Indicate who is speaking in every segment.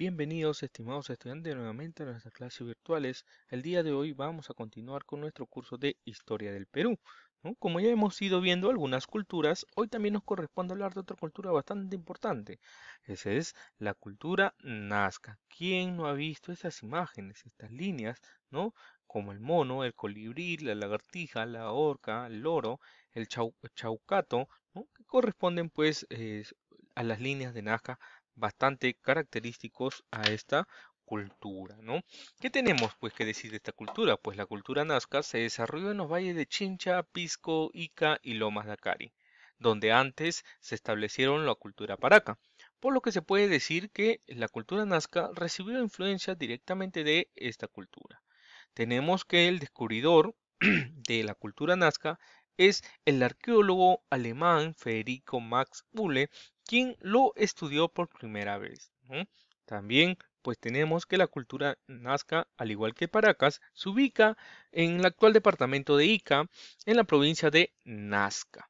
Speaker 1: Bienvenidos estimados estudiantes nuevamente a nuestras clases virtuales. El día de hoy vamos a continuar con nuestro curso de Historia del Perú. Como ya hemos ido viendo algunas culturas, hoy también nos corresponde hablar de otra cultura bastante importante. Esa es la cultura nazca. ¿Quién no ha visto esas imágenes, estas líneas, ¿no? como el mono, el colibrí, la lagartija, la orca, el loro, el chaucato, que corresponden pues a las líneas de Nazca bastante característicos a esta cultura, ¿no? ¿Qué tenemos pues que decir de esta cultura? Pues la cultura nazca se desarrolló en los valles de Chincha, Pisco, Ica y Lomas de Acari, donde antes se establecieron la cultura paraca, por lo que se puede decir que la cultura nazca recibió influencia directamente de esta cultura. Tenemos que el descubridor de la cultura nazca es el arqueólogo alemán Federico Max Bulle, quien lo estudió por primera vez. También pues tenemos que la cultura nazca, al igual que Paracas, se ubica en el actual departamento de Ica, en la provincia de Nazca.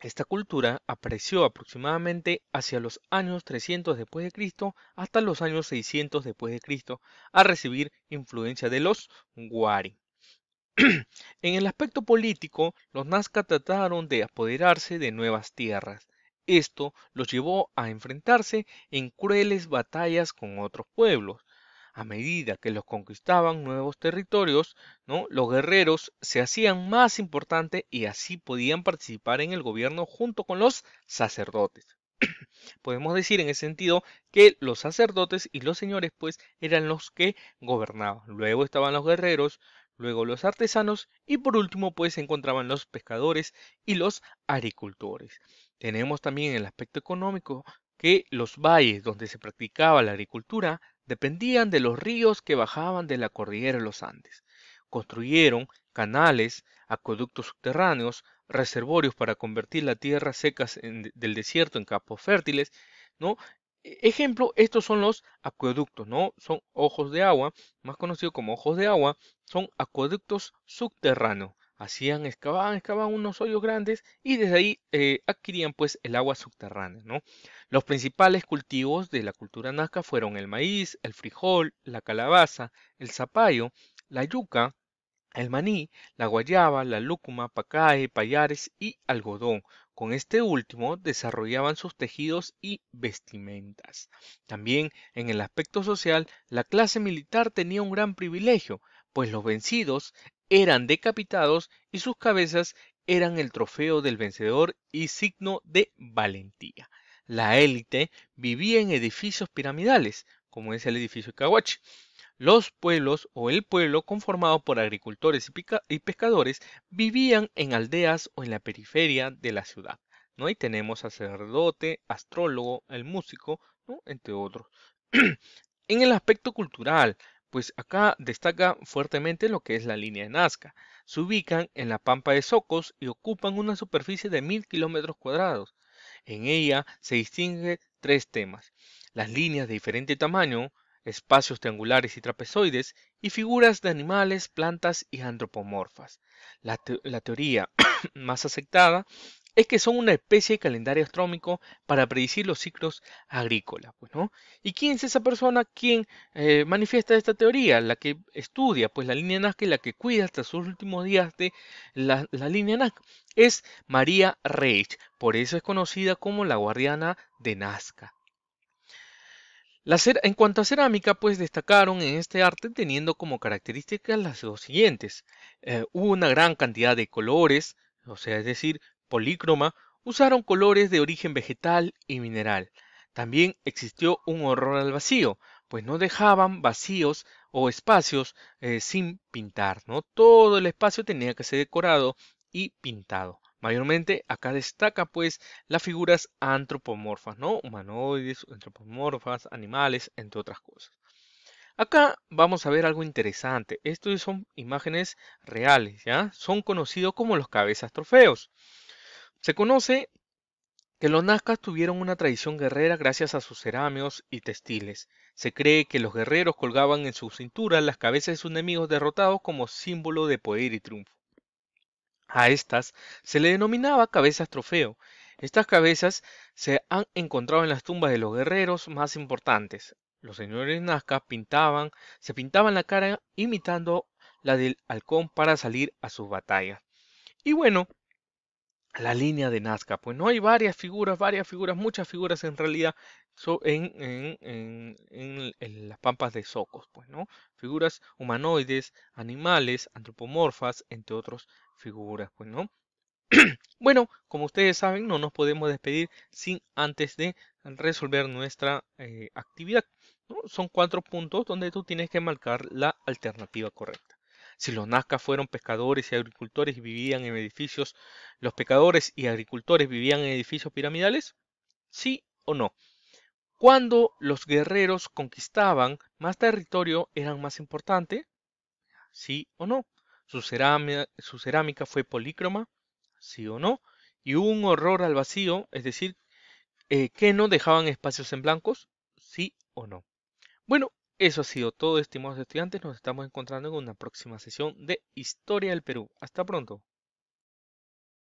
Speaker 1: Esta cultura apareció aproximadamente hacia los años 300 después de Cristo hasta los años 600 después de Cristo, a recibir influencia de los Wari. en el aspecto político, los Nazca trataron de apoderarse de nuevas tierras, esto los llevó a enfrentarse en crueles batallas con otros pueblos. A medida que los conquistaban nuevos territorios, ¿no? los guerreros se hacían más importantes y así podían participar en el gobierno junto con los sacerdotes. Podemos decir en ese sentido que los sacerdotes y los señores pues eran los que gobernaban. Luego estaban los guerreros, luego los artesanos y por último pues se encontraban los pescadores y los agricultores. Tenemos también el aspecto económico que los valles donde se practicaba la agricultura dependían de los ríos que bajaban de la cordillera de los Andes. Construyeron canales, acueductos subterráneos, reservorios para convertir la tierra secas del desierto en campos fértiles, ¿no? E-, ejemplo, estos son los acueductos, ¿no? Son ojos de agua, más conocidos como ojos de agua, son acueductos subterráneos. Hacían, excavaban, excavaban unos hoyos grandes y desde ahí eh, adquirían pues el agua subterránea, ¿no? Los principales cultivos de la cultura nazca fueron el maíz, el frijol, la calabaza, el zapallo, la yuca, el maní, la guayaba, la lúcuma, pacay, payares y algodón. Con este último desarrollaban sus tejidos y vestimentas. También en el aspecto social, la clase militar tenía un gran privilegio, pues los vencidos eran decapitados y sus cabezas eran el trofeo del vencedor y signo de valentía. La élite vivía en edificios piramidales, como es el edificio Kawachi, los pueblos o el pueblo conformado por agricultores y, pescadores vivían en aldeas o en la periferia de la ciudad. ¿no? tenemos sacerdote, astrólogo, el músico, entre otros. en el aspecto cultural, pues acá destaca fuertemente lo que es la línea de Nazca. Se ubican en la pampa de Socos y ocupan una superficie de mil kilómetros cuadrados. En ella se distinguen tres temas. Las líneas de diferente tamaño, espacios triangulares y trapezoides, y figuras de animales, plantas y antropomorfas. La, teoría más aceptada es que son una especie de calendario astrómico para predecir los ciclos agrícolas. Pues, ¿Y quién es esa persona quien eh, manifiesta esta teoría? La que estudia pues, la línea Nazca y la que cuida hasta sus últimos días de la, la línea Nazca. Es María Reich, por eso es conocida como la guardiana de Nazca en cuanto a cerámica, pues destacaron en este arte teniendo como características las dos siguientes. Eh, hubo una gran cantidad de colores, o sea, es decir, polícroma, usaron colores de origen vegetal y mineral. También existió un horror al vacío, pues no dejaban vacíos o espacios eh, sin pintar, ¿no? Todo el espacio tenía que ser decorado y pintado. Mayormente acá destaca pues las figuras antropomorfas, ¿no? Humanoides, antropomorfas, animales, entre otras cosas. Acá vamos a ver algo interesante. Estas son imágenes reales, ¿ya? Son conocidos como los cabezas trofeos. Se conoce que los nazcas tuvieron una tradición guerrera gracias a sus cerámicos y textiles. Se cree que los guerreros colgaban en sus cintura las cabezas de sus enemigos derrotados como símbolo de poder y triunfo. A estas se le denominaba cabezas trofeo. Estas cabezas se han encontrado en las tumbas de los guerreros más importantes. Los señores Nazca pintaban, se pintaban la cara imitando la del halcón para salir a sus batallas. Y bueno, la línea de Nazca. Pues no hay varias figuras, varias figuras, muchas figuras en realidad en, en, las pampas de Socos, pues, ¿no? Figuras humanoides, animales, antropomorfas, entre otras figuras, pues, ¿no? bueno, como ustedes saben, no nos podemos despedir sin antes de resolver nuestra eh, actividad. Son cuatro puntos donde tú tienes que marcar la alternativa correcta. Si los nazcas fueron pescadores y agricultores y vivían en edificios, los pecadores y agricultores vivían en edificios piramidales? ¿Sí o no? Cuando los guerreros conquistaban más territorio, ¿eran más importante? ¿Sí o no? ¿Su cerámica, fue polícroma? ¿Sí o no? ¿Y un horror al vacío, es decir, eh, que no dejaban espacios en blancos? ¿Sí o no? Bueno, eso ha sido todo, estimados estudiantes. Nos estamos encontrando en una próxima sesión de Historia del Perú. Hasta pronto.